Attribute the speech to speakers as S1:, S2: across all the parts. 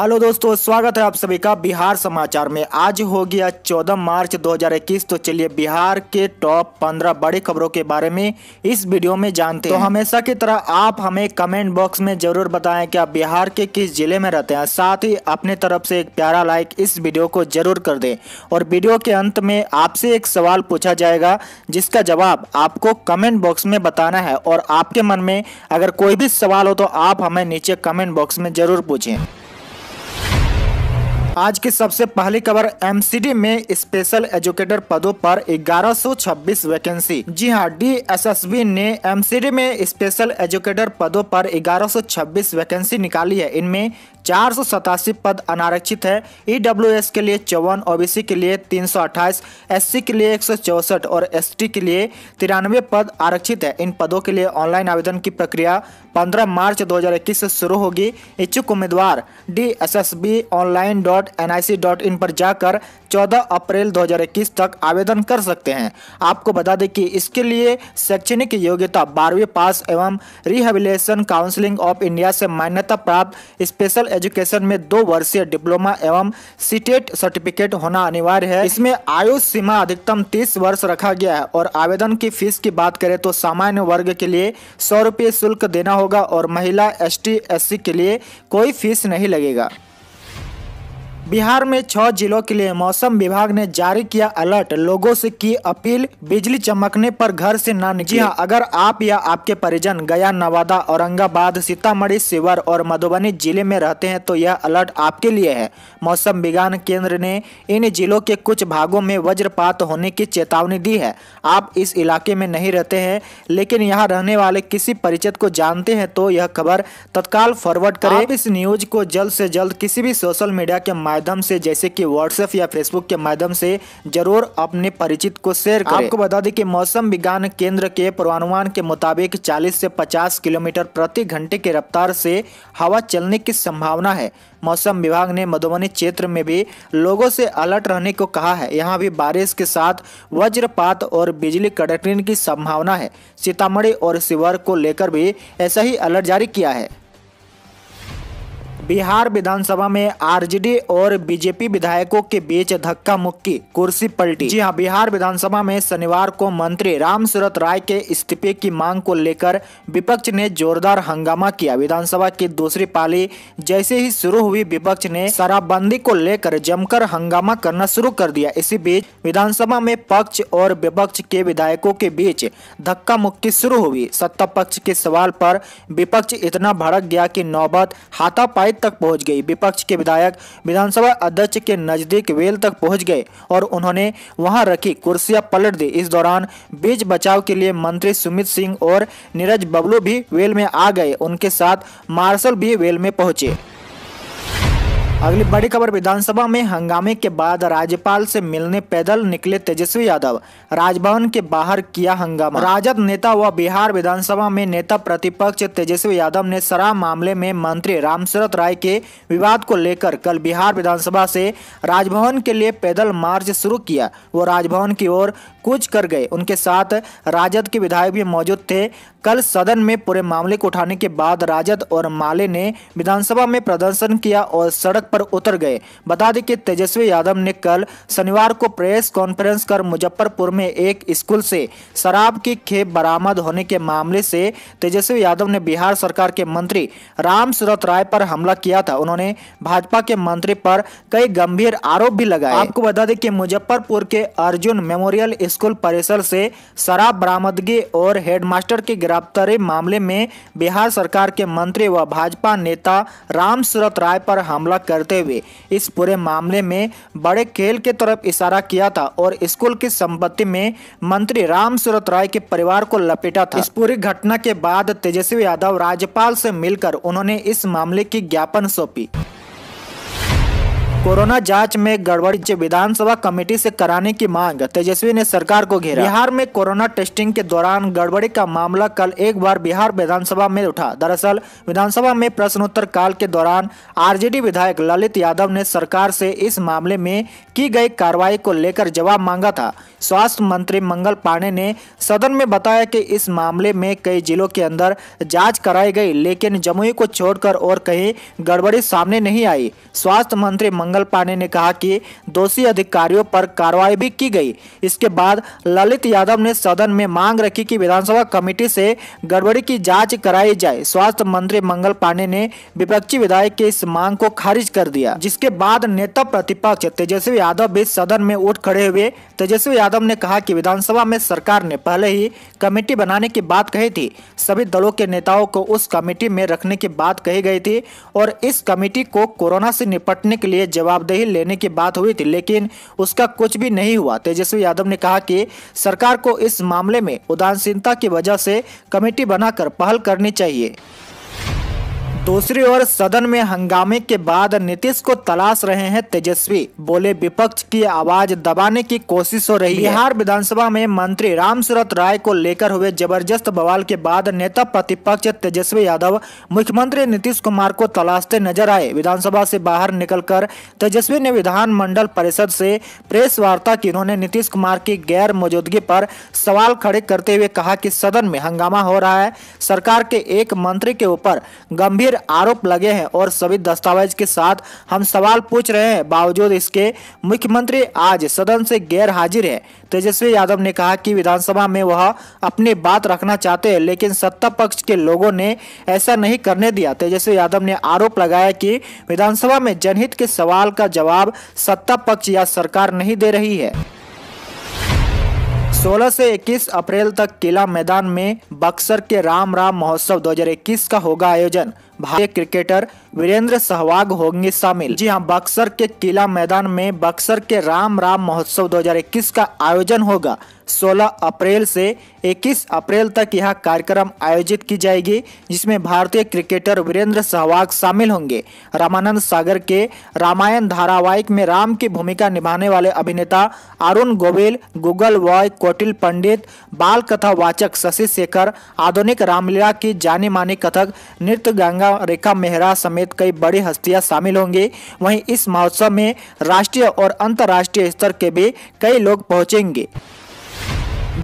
S1: Hello दोस्तों स्वागत है आप सभी का बिहार समाचार में आज हो गया 14 मार्च 2021 तो चलिए बिहार के टॉप 15 बड़ी खबरों के बारे में इस वीडियो में जानते हैं तो हमेशा की तरह आप हमें कमेंट बॉक्स में जरूर बताएं कि आप बिहार के किस जिले में रहते हैं साथ ही अपने तरफ से एक प्यारा लाइक इस वीडियो को जरूर कर दें और वीडियो के अंत में आपसे एक सवाल पूछा जाएगा जिसका जवाब आपको कमेंट बॉक्स में बताना है और आपके मन में अगर कोई भी सवाल हो तो आप हमें नीचे कमेंट बॉक्स में जरूर पूछें आज की सबसे पहली खबर एमसीडी में स्पेशल एजुकेटर पदों पर 1126 वैकेंसी जी हां डीएसएसबी ने एमसीडी में स्पेशल एजुकेटर पदों पर 1126 वैकेंसी निकाली है इनमें चार पद अनारक्षित है ईडब्ल्यूएस e के लिए चौवन ओबीसी के लिए 328, एससी के लिए एक और एसटी के लिए तिरानवे पद आरक्षित है इन पदों के लिए ऑनलाइन आवेदन की प्रक्रिया 15 मार्च 2021 से शुरू होगी इच्छुक उम्मीदवार D S S B online dot N I C dot in पर जाकर 14 अप्रैल 2021 तक आवेदन कर सकते हैं आपको बता दें कि इसके लिए शैक्षणिक योग्यता बारहवीं पास एवं रिहेबिलेशन काउंसिलिंग ऑफ इंडिया से मान्यता प्राप्त स्पेशल एजुकेशन में दो वर्षीय डिप्लोमा एवं सीटेट सर्टिफिकेट होना अनिवार्य है इसमें आयु सीमा अधिकतम तीस वर्ष रखा गया है और आवेदन की फीस की बात करें तो सामान्य वर्ग के लिए सौ रुपये शुल्क देना होगा और महिला एस टी के लिए कोई फीस नहीं लगेगा बिहार में छह जिलों के लिए मौसम विभाग ने जारी किया अलर्ट लोगों से की अपील बिजली चमकने पर घर से ना निकले जी हाँ अगर आप या आपके परिजन गया नवादा औरंगाबाद सीतामढ़ी शिवर और मधुबनी जिले में रहते हैं तो यह अलर्ट आपके लिए है मौसम विज्ञान केंद्र ने इन जिलों के कुछ भागों में वज्रपात होने की चेतावनी दी है आप इस इलाके में नहीं रहते हैं लेकिन यहाँ रहने वाले किसी परिचित को जानते हैं तो यह खबर तत्काल फॉरवर्ड करे इस न्यूज को जल्द ऐसी जल्द किसी भी सोशल मीडिया के माध्यम माध्यम से जैसे कि व्हाट्सएप या फेसबुक के माध्यम से जरूर अपने परिचित को शेयर करें आपको बता दें कि मौसम विज्ञान केंद्र के पूर्वानुमान के मुताबिक 40 से 50 किलोमीटर प्रति घंटे की रफ्तार से हवा चलने की संभावना है मौसम विभाग ने मधुबनी क्षेत्र में भी लोगों से अलर्ट रहने को कहा है यहाँ भी बारिश के साथ वज्रपात और बिजली कड़कने की संभावना है सीतामढ़ी और शिवर को लेकर भी ऐसा ही अलर्ट जारी किया है बिहार विधानसभा में आरजेडी और बीजेपी विधायकों के बीच धक्का मुक्की कुर्सी पलटी जी हाँ बिहार विधानसभा में शनिवार को मंत्री राम राय के इस्तीफे की मांग को लेकर विपक्ष ने जोरदार हंगामा किया विधानसभा की दूसरी पाली जैसे ही शुरू हुई विपक्ष ने शराबबंदी को लेकर जमकर हंगामा करना शुरू कर दिया इसी बीच विधानसभा में पक्ष और विपक्ष के विधायकों के बीच धक्का मुक्की शुरू हुई सत्ता पक्ष के सवाल पर विपक्ष इतना भड़क गया कि नौबत हाथापाई तक पहुंच गई विपक्ष के विधायक विधानसभा अध्यक्ष के नजदीक वेल तक पहुंच गए और उन्होंने वहां रखी कुर्सियां पलट दी इस दौरान बीज बचाव के लिए मंत्री सुमित सिंह और नीरज बबलू भी वेल में आ गए उनके साथ मार्शल भी वेल में पहुंचे अगली बड़ी खबर विधानसभा में हंगामे के बाद राज्यपाल से मिलने पैदल निकले तेजस्वी यादव राजभवन के बाहर किया हंगामा राजद नेता व बिहार विधानसभा में नेता प्रतिपक्ष तेजस्वी यादव ने शराब मामले में मंत्री रामशरत राय के विवाद को लेकर कल बिहार विधानसभा से राजभवन के लिए पैदल मार्च शुरू किया वो राजभवन की ओर कूच कर गए उनके साथ राजद के विधायक भी मौजूद थे कल सदन में पूरे मामले को उठाने के बाद राजद और माले ने विधानसभा में प्रदर्शन किया और सड़क पर उतर गए बता दें कि तेजस्वी यादव ने कल शनिवार को प्रेस कॉन्फ्रेंस कर मुजफ्फरपुर में एक स्कूल से शराब की खेप बरामद होने के मामले से तेजस्वी यादव ने बिहार सरकार के मंत्री राम सूरत राय पर हमला किया था उन्होंने भाजपा के मंत्री पर कई गंभीर आरोप भी लगाए आपको बता दें कि मुजफ्फरपुर के अर्जुन मेमोरियल स्कूल परिसर से शराब बरामदगी और हेडमास्टर की गिरफ्तारी मामले में बिहार सरकार के मंत्री व भाजपा नेता रामशरत राय पर हमला करते हुए इस पूरे मामले में बड़े खेल के तरफ इशारा किया था और स्कूल की संपत्ति में मंत्री रामशरत राय के परिवार को लपेटा था इस पूरी घटना के बाद तेजस्वी यादव राज्यपाल से मिलकर उन्होंने इस मामले की ज्ञापन सौंपी कोरोना जांच में गड़बड़ी विधानसभा कमेटी से कराने की मांग तेजस्वी ने सरकार को घेरा बिहार में कोरोना टेस्टिंग के दौरान गड़बड़ी का मामला कल एक बार बिहार विधानसभा में उठा दरअसल विधानसभा में प्रश्नोत्तर काल के दौरान आरजेडी विधायक ललित यादव ने सरकार से इस मामले में की गई कार्रवाई को लेकर जवाब मांगा था स्वास्थ्य मंत्री मंगल पांडे ने सदन में बताया कि इस मामले में कई जिलों के अंदर जांच कराई गई लेकिन जमुई को छोड़कर और कहीं गड़बड़ी सामने नहीं आई स्वास्थ्य मंत्री मंगल पांडे ने कहा कि दोषी अधिकारियों पर कार्रवाई भी की गई इसके बाद ललित यादव ने सदन में मांग रखी कि विधानसभा कमेटी से गड़बड़ी की जाँच कराई जाए स्वास्थ्य मंत्री मंगल पांडे ने विपक्षी विधायक की इस मांग को खारिज कर दिया जिसके बाद नेता प्रतिपक्ष तेजस्वी यादव भी सदन में उठ खड़े हुए तेजस्वी यादव ने कहा कि विधानसभा में सरकार ने पहले ही कमेटी बनाने की बात कही थी सभी दलों के नेताओं को उस कमेटी में रखने की बात कही गई थी और इस कमेटी को कोरोना से निपटने के लिए जवाबदेही लेने की बात हुई थी लेकिन उसका कुछ भी नहीं हुआ तेजस्वी यादव ने कहा कि सरकार को इस मामले में उदासीनता की वजह से कमेटी बनाकर पहल करनी चाहिए दूसरी ओर सदन में हंगामे के बाद नीतीश को तलाश रहे हैं तेजस्वी बोले विपक्ष की आवाज दबाने की कोशिश हो रही है बिहार विधानसभा में मंत्री रामसूरत राय को लेकर हुए जबरदस्त बवाल के बाद नेता प्रतिपक्ष तेजस्वी यादव मुख्यमंत्री नीतीश कुमार को तलाशते नजर आए विधानसभा से बाहर निकलकर तेजस्वी ने विधान मंडल परिषद से प्रेस वार्ता की उन्होंने नीतीश कुमार की गैर मौजूदगी पर सवाल खड़े करते हुए कहा कि सदन में हंगामा हो रहा है सरकार के एक मंत्री के ऊपर गंभीर गंभीर आरोप लगे हैं और सभी दस्तावेज के साथ हम सवाल पूछ रहे हैं बावजूद इसके मुख्यमंत्री आज सदन से गैर हाजिर है तेजस्वी यादव ने कहा कि विधानसभा में वह अपनी बात रखना चाहते हैं लेकिन सत्ता पक्ष के लोगों ने ऐसा नहीं करने दिया तेजस्वी यादव ने आरोप लगाया कि विधानसभा में जनहित के सवाल का जवाब सत्ता पक्ष या सरकार नहीं दे रही है 16 से 21 अप्रैल तक किला मैदान में बक्सर के राम राम महोत्सव 2021 का होगा आयोजन भारतीय क्रिकेटर वीरेंद्र सहवाग होंगे शामिल जी हाँ बक्सर के किला मैदान में बक्सर के राम राम महोत्सव 2021 का आयोजन होगा 16 अप्रैल से 21 अप्रैल तक यह कार्यक्रम आयोजित की जाएगी जिसमें भारतीय क्रिकेटर वीरेंद्र सहवाग शामिल होंगे रामानंद सागर के रामायण धारावाहिक में राम की भूमिका निभाने वाले अभिनेता अरुण गोविल गूगल बॉय कोटिल पंडित बाल कथा वाचक शशि शेखर आधुनिक रामलीला की जानी मानी कथक नृत्य गंगा रेखा मेहरा समेत कई बड़ी हस्तियां शामिल होंगी वहीं इस महोत्सव में राष्ट्रीय और अंतर्राष्ट्रीय स्तर के भी कई लोग पहुंचेंगे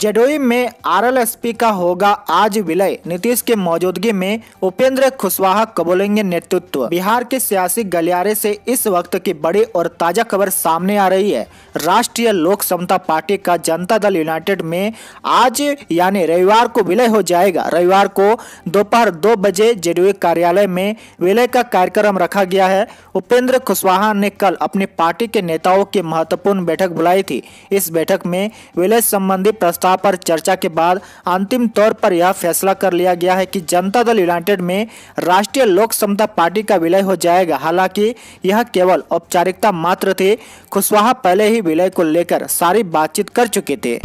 S1: जडोई में आरएलएसपी का होगा आज विलय नीतीश के मौजूदगी में उपेंद्र कुशवाहा कबोलेंगे नेतृत्व बिहार के सियासी गलियारे से इस वक्त की बड़ी और ताजा खबर सामने आ रही है राष्ट्रीय लोक समता पार्टी का जनता दल यूनाइटेड में आज यानी रविवार को विलय हो जाएगा रविवार को दोपहर दो, बजे जेडीयू कार्यालय में विलय का कार्यक्रम रखा गया है उपेंद्र कुशवाहा ने कल अपनी पार्टी के नेताओं की महत्वपूर्ण बैठक बुलाई थी इस बैठक में विलय संबंधी प्रस्ताव प्रस्ताव पर चर्चा के बाद अंतिम तौर पर यह फैसला कर लिया गया है कि जनता दल यूनाइटेड में राष्ट्रीय लोक समता पार्टी का विलय हो जाएगा हालांकि यह केवल औपचारिकता मात्र थी कुशवाहा पहले ही विलय को लेकर सारी बातचीत कर चुके थे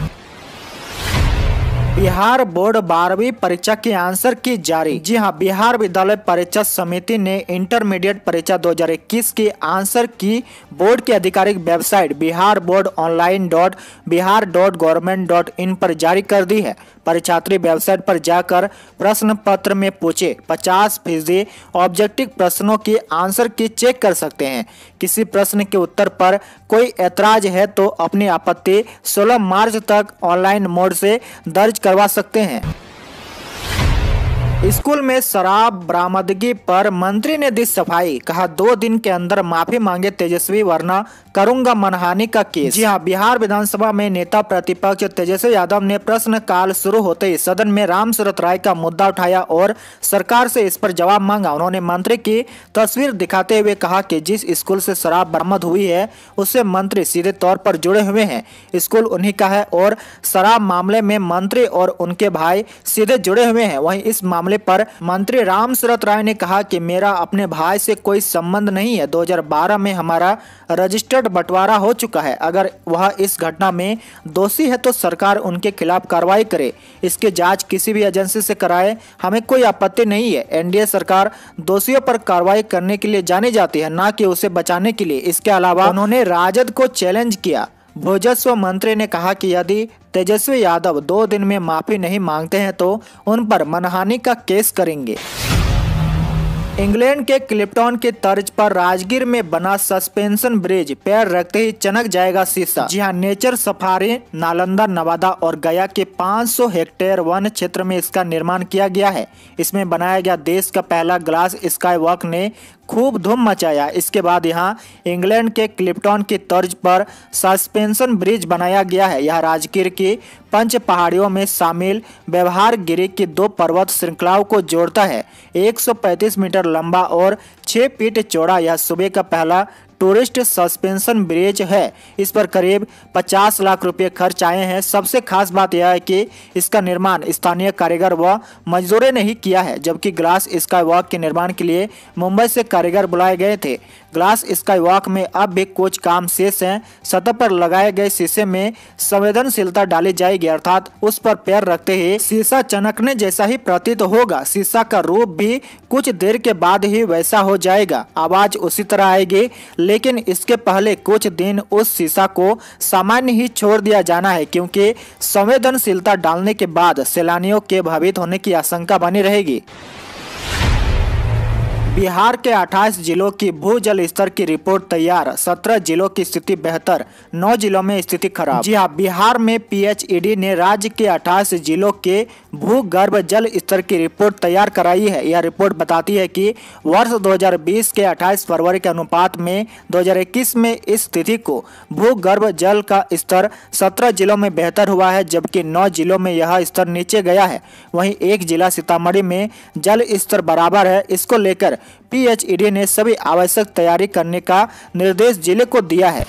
S1: बिहार बोर्ड बारहवीं परीक्षा के आंसर की जारी जी हाँ बिहार विद्यालय परीक्षा समिति ने इंटरमीडिएट परीक्षा 2021 के आंसर की बोर्ड की आधिकारिक website Bihar board online dot Bihar dot government dot in पर जारी कर दी है परीक्षार्थी वेबसाइट पर जाकर प्रश्न पत्र में पूछे पचास फीसदी ऑब्जेक्टिव प्रश्नों के आंसर की चेक कर सकते हैं किसी प्रश्न के उत्तर पर कोई ऐतराज है तो अपनी आपत्ति 16 मार्च तक ऑनलाइन मोड से दर्ज करवा सकते हैं स्कूल में शराब बरामदगी पर मंत्री ने दी सफाई कहा दो दिन के अंदर माफी मांगे तेजस्वी वरना करूंगा मनहानि का केस जी हाँ बिहार विधानसभा में नेता प्रतिपक्ष तेजस्वी यादव ने प्रश्न काल शुरू होते ही सदन में राम राय का मुद्दा उठाया और सरकार से इस पर जवाब मांगा उन्होंने मंत्री की तस्वीर दिखाते हुए कहा की जिस स्कूल ऐसी शराब बरामद हुई है उससे मंत्री सीधे तौर पर जुड़े हुए हैं स्कूल उन्ही का है और शराब मामले में मंत्री और उनके भाई सीधे जुड़े हुए है वही इस मामले मामले पर मंत्री राम शरत राय ने कहा कि मेरा अपने भाई से कोई संबंध नहीं है 2012 में हमारा रजिस्टर्ड बंटवारा हो चुका है अगर वह इस घटना में दोषी है तो सरकार उनके खिलाफ कार्रवाई करे इसकी जांच किसी भी एजेंसी से कराए हमें कोई आपत्ति नहीं है एनडीए सरकार दोषियों पर कार्रवाई करने के लिए जानी जाती है न कि उसे बचाने के लिए इसके अलावा उन्होंने राजद को चैलेंज किया भोजस्व मंत्री ने कहा कि यदि तेजस्वी यादव दो दिन में माफी नहीं मांगते हैं तो उन पर मनहानि का केस करेंगे इंग्लैंड के क्लिप्टॉन के तर्ज पर राजगीर में बना सस्पेंशन ब्रिज पैर रखते ही चनक जाएगा शीशा जी हाँ नेचर सफारी नालंदा नवादा और गया के 500 हेक्टेयर वन क्षेत्र में इसका निर्माण किया गया है इसमें बनाया गया देश का पहला ग्लास स्काई वॉक ने खूब धूम मचाया इसके बाद यहाँ इंग्लैंड के क्लिप्टॉन की तर्ज पर सस्पेंशन ब्रिज बनाया गया है यह राजगीर की पंच पहाड़ियों में शामिल व्यवहार गिरी की दो पर्वत श्रृंखलाओं को जोड़ता है 135 मीटर लंबा और 6 फीट चौड़ा यह सुबह का पहला टूरिस्ट सस्पेंशन ब्रिज है इस पर करीब 50 लाख रुपए खर्च आए हैं सबसे खास बात यह है कि इसका निर्माण स्थानीय कारीगर व मजदूरों ने ही किया है जबकि ग्लास स्काई वॉक के निर्माण के लिए मुंबई से कारीगर बुलाए गए थे ग्लास वॉक में अब भी कुछ काम शेष है सतह पर लगाए गए शीशे में संवेदनशीलता डाली जाएगी अर्थात उस पर पैर रखते ही शीशा चनकने जैसा ही प्रतीत होगा शीशा का रूप भी कुछ देर के बाद ही वैसा हो जाएगा आवाज उसी तरह आएगी लेकिन इसके पहले कुछ दिन उस शीशा को सामान्य ही छोड़ दिया जाना है क्योंकि संवेदनशीलता डालने के बाद सैलानियों के भवित होने की आशंका बनी रहेगी बिहार के 28 जिलों की भूजल स्तर की रिपोर्ट तैयार 17 जिलों की स्थिति बेहतर 9 जिलों में स्थिति खराब जी हाँ बिहार में पीएचईडी e ने राज्य के 28 जिलों के भूगर्भ जल स्तर की रिपोर्ट तैयार कराई है यह रिपोर्ट बताती है कि वर्ष 2020 के 28 फरवरी के अनुपात में 2021 में इस तिथि को भूगर्भ जल का स्तर 17 जिलों में बेहतर हुआ है जबकि 9 जिलों में यह स्तर नीचे गया है वहीं एक जिला सीतामढ़ी में जल स्तर बराबर है इसको लेकर पी ने सभी आवश्यक तैयारी करने का निर्देश जिले को दिया है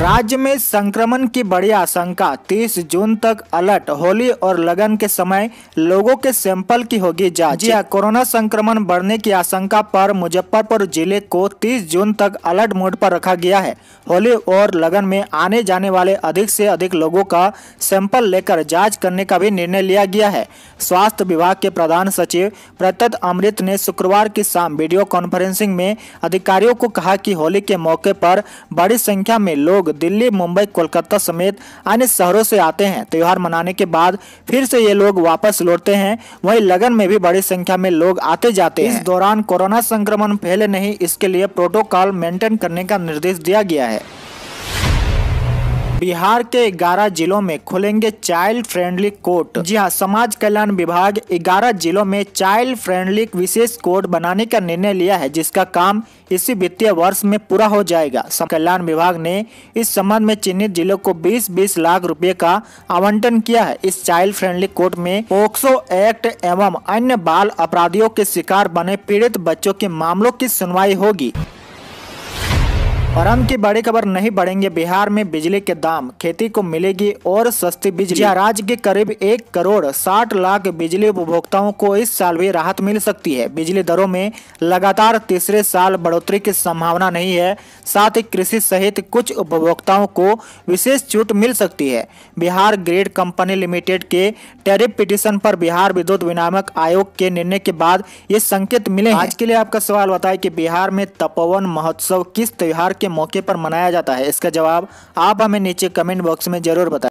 S1: राज्य में संक्रमण की बड़ी आशंका 30 जून तक अलर्ट होली और लगन के समय लोगों के सैंपल की होगी जांच जी हाँ। कोरोना संक्रमण बढ़ने की आशंका पर मुजफ्फरपुर जिले को 30 जून तक अलर्ट मोड पर रखा गया है होली और लगन में आने जाने वाले अधिक से अधिक लोगों का सैंपल लेकर जाँच करने का भी निर्णय लिया गया है स्वास्थ्य विभाग के प्रधान सचिव प्रत्यत अमृत ने शुक्रवार की शाम वीडियो कॉन्फ्रेंसिंग में अधिकारियों को कहा की होली के मौके पर बड़ी संख्या में लोग लोग दिल्ली मुंबई कोलकाता समेत अन्य शहरों से आते हैं त्यौहार मनाने के बाद फिर से ये लोग वापस लौटते हैं वहीं लगन में भी बड़ी संख्या में लोग आते जाते हैं इस दौरान कोरोना संक्रमण फैले नहीं इसके लिए प्रोटोकॉल मेंटेन करने का निर्देश दिया गया है बिहार के 11 जिलों में खुलेंगे चाइल्ड फ्रेंडली कोर्ट जी हाँ समाज कल्याण विभाग 11 जिलों में चाइल्ड फ्रेंडली विशेष कोर्ट बनाने का निर्णय लिया है जिसका काम इसी वित्तीय वर्ष में पूरा हो जाएगा कल्याण विभाग ने इस संबंध में चिन्हित जिलों को 20-20 लाख रुपए का आवंटन किया है इस चाइल्ड फ्रेंडली कोर्ट में पोक्सो एक्ट एवं अन्य बाल अपराधियों के शिकार बने पीड़ित बच्चों के मामलों की सुनवाई होगी और हम की बड़ी खबर नहीं बढ़ेंगे बिहार में बिजली के दाम खेती को मिलेगी और सस्ती बिजली राज्य के करीब एक करोड़ साठ लाख बिजली उपभोक्ताओं को इस साल भी राहत मिल सकती है बिजली दरों में लगातार तीसरे साल बढ़ोतरी की संभावना नहीं है साथ ही कृषि सहित कुछ उपभोक्ताओं को विशेष छूट मिल सकती है बिहार ग्रेड कंपनी लिमिटेड के टेरिप पिटिशन पर बिहार विद्युत विनामक आयोग के निर्णय के बाद ये संकेत मिले आज के लिए आपका सवाल बताए की बिहार में तपोवन महोत्सव किस त्योहार के मौके पर मनाया जाता है इसका जवाब आप हमें नीचे कमेंट बॉक्स में ज़रूर बताएं